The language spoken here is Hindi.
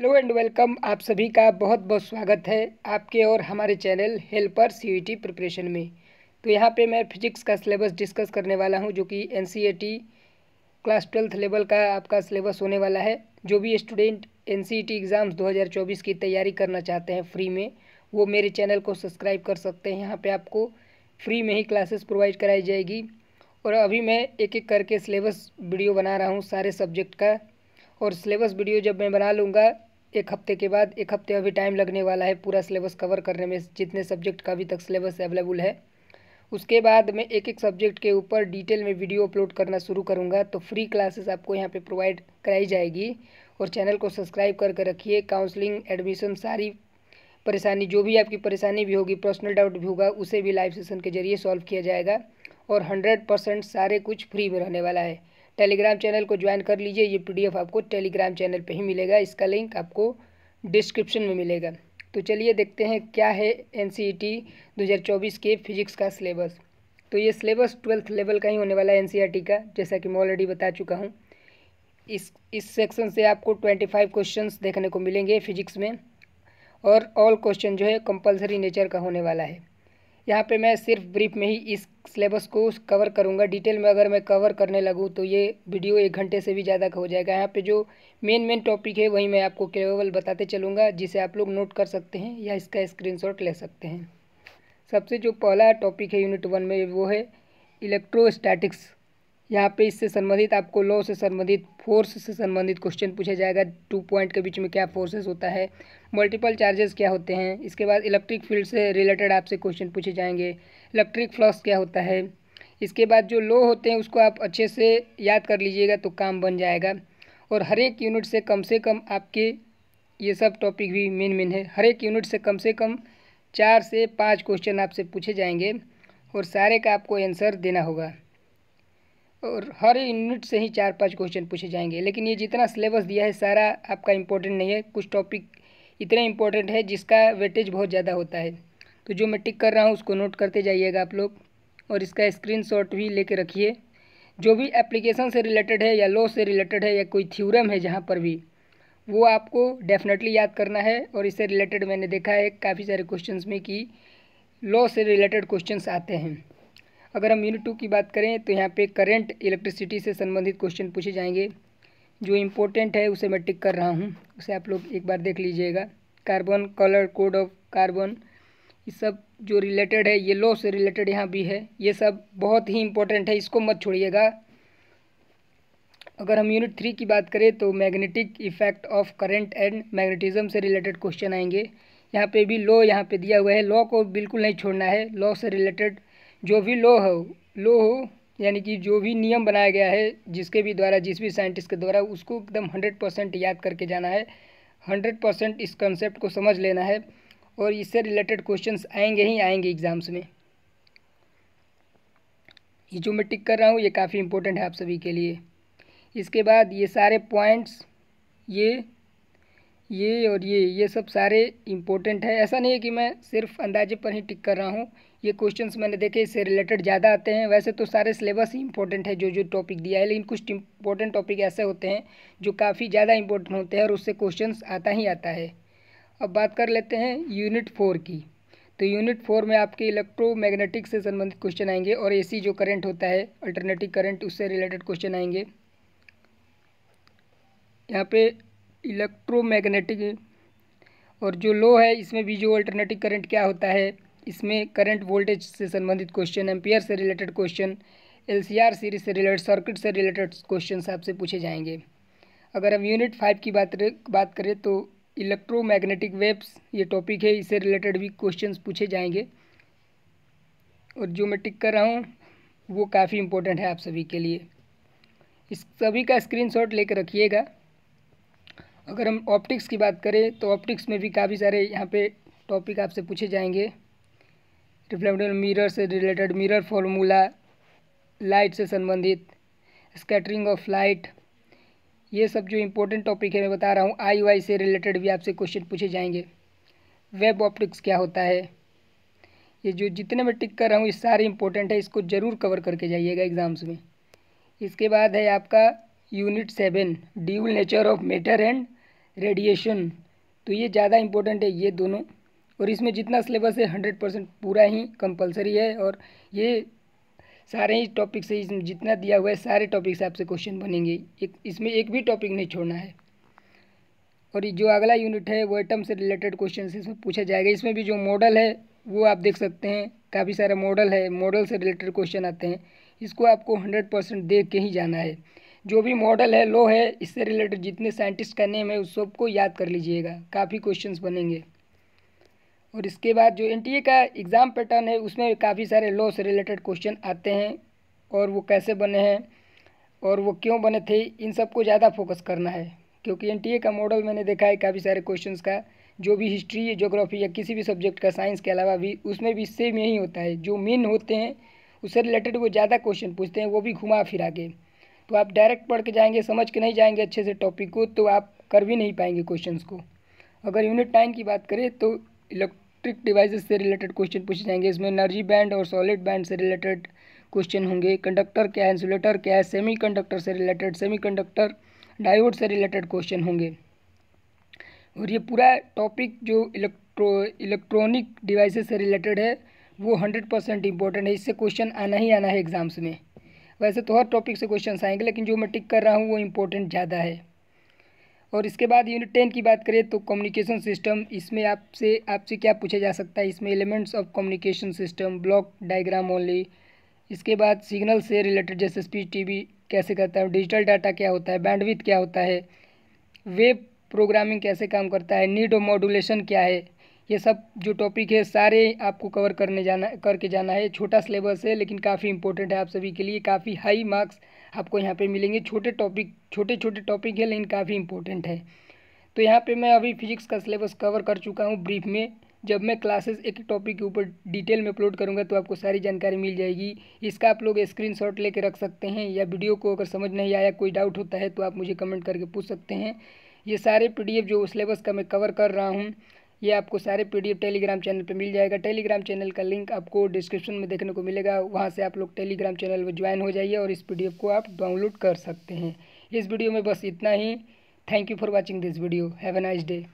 हेलो एंड वेलकम आप सभी का बहुत बहुत स्वागत है आपके और हमारे channel helper C e preparation में तो यहाँ पे मैं फिजिक्स का सिलेबस डिस्कस करने वाला हूँ जो कि N e class twelfth level का आपका सिलेबस होने वाला है जो भी स्टूडेंट एन एग्ज़ाम्स 2024 की तैयारी करना चाहते हैं फ्री में वो मेरे चैनल को सब्सक्राइब कर सकते हैं यहाँ पर आपको फ्री में ही क्लासेस प्रोवाइड कराई जाएगी और अभी मैं एक एक करके सिलेबस वीडियो बना रहा हूँ सारे सब्जेक्ट का और सिलेबस वीडियो जब मैं बना लूँगा एक हफ्ते के बाद एक हफ्ते अभी टाइम लगने वाला है पूरा सिलेबस कवर करने में जितने सब्जेक्ट का अभी तक सिलेबस अवेलेबल है उसके बाद मैं एक एक सब्जेक्ट के ऊपर डिटेल में वीडियो अपलोड करना शुरू करूँगा तो फ्री क्लासेस आपको यहाँ पे प्रोवाइड कराई जाएगी और चैनल को सब्सक्राइब करके रखिए काउंसलिंग एडमिशन सारी परेशानी जो भी आपकी परेशानी भी होगी पर्सनल डाउट भी होगा उसे भी लाइव सेशन के जरिए सॉल्व किया जाएगा और हंड्रेड परसेंट सारे कुछ फ्री में रहने वाला है टेलीग्राम चैनल को ज्वाइन कर लीजिए ये पीडीएफ आपको टेलीग्राम चैनल पे ही मिलेगा इसका लिंक आपको डिस्क्रिप्शन में मिलेगा तो चलिए देखते हैं क्या है एन 2024 e के फिजिक्स का सिलेबस तो ये सिलेबस ट्वेल्थ लेवल का ही होने वाला है एन e का जैसा कि मैं ऑलरेडी बता चुका हूँ इस इस सेक्शन से आपको ट्वेंटी फाइव क्वेश्चंस देखने को मिलेंगे फिजिक्स में और ऑल क्वेश्चन जो है कंपलसरी नेचर का होने वाला है यहाँ पे मैं सिर्फ ब्रीफ में ही इस सिलेबस को कवर करूँगा डिटेल में अगर मैं कवर करने लगूँ तो ये वीडियो एक घंटे से भी ज़्यादा का हो जाएगा यहाँ पे जो मेन मेन टॉपिक है वही मैं आपको केवल बताते चलूँगा जिसे आप लोग नोट कर सकते हैं या इसका स्क्रीनशॉट ले सकते हैं सबसे जो पहला टॉपिक है यूनिट वन में वो है इलेक्ट्रोस्टैटिक्स यहाँ पे इससे संबंधित आपको लॉ से संबंधित फोर्स से संबंधित क्वेश्चन पूछा जाएगा टू पॉइंट के बीच में क्या फोर्सेस होता है मल्टीपल चार्जेस क्या होते हैं इसके बाद इलेक्ट्रिक फील्ड से रिलेटेड आपसे क्वेश्चन पूछे जाएंगे इलेक्ट्रिक फ्लक्स क्या होता है इसके बाद जो लो होते हैं उसको आप अच्छे से याद कर लीजिएगा तो काम बन जाएगा और हर एक यूनिट से कम से कम आपके ये सब टॉपिक भी मेन मेन है हर एक यूनिट से कम से कम चार से पाँच क्वेश्चन आपसे पूछे जाएंगे और सारे का आपको आंसर देना होगा और हर यूनिट से ही चार पांच क्वेश्चन पूछे जाएंगे लेकिन ये जितना सिलेबस दिया है सारा आपका इम्पोर्टेंट नहीं है कुछ टॉपिक इतना इम्पोर्टेंट है जिसका वेटेज बहुत ज़्यादा होता है तो जो मैं टिक कर रहा हूँ उसको नोट करते जाइएगा आप लोग और इसका स्क्रीन भी ले रखिए जो भी एप्लीकेशन से रिलेटेड है या लॉ से रिलेटेड है या कोई थ्यूरम है जहाँ पर भी वो आपको डेफिनेटली याद करना है और इससे रिलेटेड मैंने देखा है काफ़ी सारे क्वेश्चंस में कि लॉ से रिलेटेड क्वेश्चंस आते हैं अगर हम यूनिट टू की बात करें तो यहाँ पे करंट इलेक्ट्रिसिटी से संबंधित क्वेश्चन पूछे जाएंगे जो इम्पोर्टेंट है उसे मैं टिक कर रहा हूँ उसे आप लोग एक बार देख लीजिएगा carbon colour code of carbon ये सब जो रिलेटेड है ये लो से रिलेटेड यहाँ भी है ये सब बहुत ही इम्पोर्टेंट है इसको मत छोड़िएगा अगर हम यूनिट थ्री की बात करें तो magnetic effect of current and magnetism से रिलेटेड क्वेश्चन आएंगे यहाँ पे भी लॉ यहाँ पे दिया हुआ है लॉ को बिल्कुल नहीं छोड़ना है लॉ से रिलेटेड जो भी लो हो लो हो यानी कि जो भी नियम बनाया गया है जिसके भी द्वारा जिस भी साइंटिस्ट के द्वारा उसको एकदम हंड्रेड परसेंट याद करके जाना है हंड्रेड परसेंट इस कंसेप्ट को समझ लेना है और इससे रिलेटेड क्वेश्चंस आएंगे ही आएंगे एग्ज़ाम्स में ये जो मैं टिक कर रहा हूँ ये काफ़ी इंपॉर्टेंट है आप सभी के लिए इसके बाद ये सारे पॉइंट्स ये ये और ये ये सब सारे इम्पोर्टेंट है ऐसा नहीं है कि मैं सिर्फ अंदाजे पर ही टिक कर रहा हूँ ये क्वेश्चंस मैंने देखे इससे रिलेटेड ज़्यादा आते हैं वैसे तो सारे सिलेबस ही इंपॉर्टेंट है जो जो टॉपिक दिया है लेकिन कुछ इंपॉर्टेंट टॉपिक ऐसे होते हैं जो काफ़ी ज़्यादा इंपॉर्टेंट होते हैं और उससे क्वेश्चन आता ही आता है अब बात कर लेते हैं यूनिट फोर की तो यूनिट फोर में आपके इलेक्ट्रोमैग्नेटिक से संबंधित क्वेश्चन आएंगे और एसी जो करंट होता है अल्टरनेटिव करंट उससे रिलेटेड क्वेश्चन आएंगे यहाँ पे इलेक्ट्रोमैग्नेटिक और जो लो है इसमें भी जो अल्टरनेटिव करंट क्या होता है इसमें करंट वोल्टेज से संबंधित क्वेश्चन एम्पियर से रिलेटेड क्वेश्चन एल सीरीज से रिलेटेड सर्किट से रिलेटेड क्वेश्चन आपसे पूछे जाएंगे अगर हम यूनिट फाइव की बात बात करें तो इलेक्ट्रोमैग्नेटिक वेव्स ये टॉपिक है इससे रिलेटेड भी क्वेश्चन पूछे जाएंगे और जो मैं टिक कर रहा हूँ वो काफ़ी इम्पोर्टेंट है आप सभी के लिए इस सभी का स्क्रीनशॉट लेकर रखिएगा अगर हम ऑप्टिक्स की बात करें तो ऑप्टिक्स में भी काफ़ी सारे यहाँ पे टॉपिक आपसे पूछे जाएंगे रिफ्लेक्टेड मिरर से रिलेटेड मिरर फॉर्मूला लाइट से संबंधित स्कैटरिंग ऑफ लाइट ये सब जो इम्पोर्टेंट टॉपिक है मैं बता रहा हूँ आई वाई से रिलेटेड भी आपसे क्वेश्चन पूछे जाएंगे वेब ऑप्टिक्स क्या होता है ये जो जितने मैं टिक कर रहा हूँ ये सारे इंपॉर्टेंट है इसको ज़रूर कवर करके जाइएगा एग्ज़ाम्स में इसके बाद है आपका unit seven dual nature of matter and radiation तो ये ज़्यादा इम्पोर्टेंट है ये दोनों और इसमें जितना सिलेबस है हंड्रेड परसेंट पूरा ही कंपलसरी है और ये सारे ही टॉपिक से जितना दिया हुआ है सारे टॉपिक से आपसे क्वेश्चन बनेंगे एक इसमें एक भी टॉपिक नहीं छोड़ना है और जो अगला यूनिट है वो एटम से रिलेटेड क्वेश्चन इसमें पूछा जाएगा इसमें भी जो मॉडल है वो आप देख सकते हैं काफ़ी सारे मॉडल है मॉडल से रिलेटेड क्वेश्चन आते हैं इसको आपको हंड्रेड परसेंट देख के ही जाना है जो भी मॉडल है लो है इससे रिलेटेड जितने साइंटिस्ट का नेम है उस सबको याद कर लीजिएगा काफ़ी क्वेश्चन बनेंगे और इसके बाद जो एन का एग्ज़ाम पैटर्न है उसमें काफ़ी सारे लॉ से रिलेटेड क्वेश्चन आते हैं और वो कैसे बने हैं और वो क्यों बने थे इन सब को ज़्यादा फोकस करना है क्योंकि एन का मॉडल मैंने देखा है काफ़ी सारे क्वेश्चन का जो भी हिस्ट्री जोग्राफी या किसी भी सब्जेक्ट का साइंस के अलावा भी उसमें भी सेम यही होता है जो मेन होते हैं उससे रिलेटेड वो ज़्यादा क्वेश्चन पूछते हैं वो भी घुमा फिरा के तो आप डायरेक्ट पढ़ के जाएंगे समझ के नहीं जाएंगे अच्छे से टॉपिक को तो आप कर भी नहीं पाएंगे क्वेश्चंस को अगर यूनिट नाइन की बात करें तो इलेक्ट्रिक डिवाइसेस से रिलेटेड क्वेश्चन पूछे जाएंगे इसमें एनर्जी बैंड और सॉलिड बैंड से रिलेटेड क्वेश्चन होंगे कंडक्टर क्या है इंसुलेटर क्या है सेमी कंडक्टर से रिलेटेड सेमी कंडक्टर डायोड से रिलेटेड क्वेश्चन होंगे और ये पूरा टॉपिक जो इलेक्ट्रो इलेक्ट्रॉनिक डिवाइसेस से रिलेटेड है वो हंड्रेड परसेंट इंपॉर्टेंट है इससे क्वेश्चन आना ही आना है एग्ज़ाम्स में वैसे तो हर टॉपिक से क्वेश्चन आएंगे लेकिन जो मैं टिक कर रहा हूँ वो इम्पोर्टेंट ज़्यादा है और इसके बाद यूनिट टेन की बात करें तो कम्युनिकेशन सिस्टम इसमें आपसे आपसे क्या पूछा जा सकता है इसमें elements of communication system block diagram only इसके बाद सिग्नल से रिलेटेड जैसे स्पीच टीवी कैसे करता है डिजिटल डाटा क्या होता है बैंडविथ क्या होता है वेब प्रोग्रामिंग कैसे काम करता है नीड ऑफ मॉडुलेशन क्या है ये सब जो टॉपिक है सारे आपको कवर करने जाना करके जाना है छोटा सिलेबस है लेकिन काफ़ी इंपॉर्टेंट है आप सभी के लिए काफ़ी हाई मार्क्स आपको यहाँ पे मिलेंगे छोटे टॉपिक छोटे छोटे टॉपिक है लेकिन काफ़ी इंपॉर्टेंट है तो यहाँ पे मैं अभी फिजिक्स का सिलेबस कवर कर चुका हूँ ब्रीफ में जब मैं क्लासेस एक टॉपिक के ऊपर डिटेल में अपलोड करूँगा तो आपको सारी जानकारी मिल जाएगी इसका आप लोग स्क्रीन शॉट लेके रख सकते हैं या वीडियो को अगर समझ नहीं आया कोई डाउट होता है तो आप मुझे कमेंट करके पूछ सकते हैं ये सारे पी जो सिलेबस का मैं कवर कर रहा हूँ ये आपको सारे पीडीएफ टेलीग्राम चैनल पे मिल जाएगा टेलीग्राम चैनल का लिंक आपको डिस्क्रिप्शन में देखने को मिलेगा वहाँ से आप लोग टेलीग्राम चैनल में ज्वाइन हो जाइए और इस पी को आप डाउनलोड कर सकते हैं इस वीडियो में बस इतना ही thank you for watching this video have a nice day